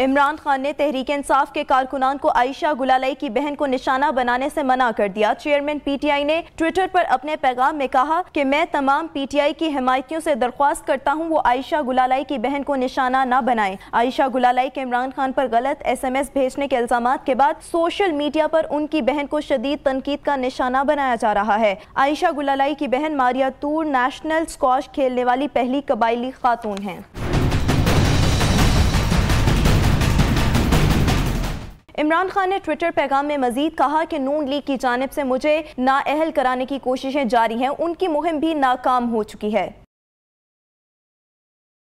इमरान खान ने तहरीक इंसाफ के कारकुनान को आयशा गुलालई की बहन को निशाना बनाने से मना कर दिया चेयरमैन पीटीआई ने ट्विटर पर अपने पैगाम में कहा कि मैं तमाम पीटीआई की हिमायतियों से दरख्वास्त करता हूं वो आयशा गुलालई की बहन को निशाना न बनाएं आयशा गुलालई के इमरान खान पर गलत एसएमएस भेजने के इल्जाम के बाद सोशल मीडिया पर उनकी बहन को शदीद तनकीद का निशाना बनाया जा रहा है आयशा गुलालई की बहन मारिया तूर नेशनल स्कॉश खेलने वाली पहली कबायली खातून है इमरान खान ने ट्विटर पैगाम में मजीद कहा कि नून लीग की जानब से मुझे नाअहल कराने की कोशिशें जारी हैं उनकी मुहिम भी नाकाम हो चुकी है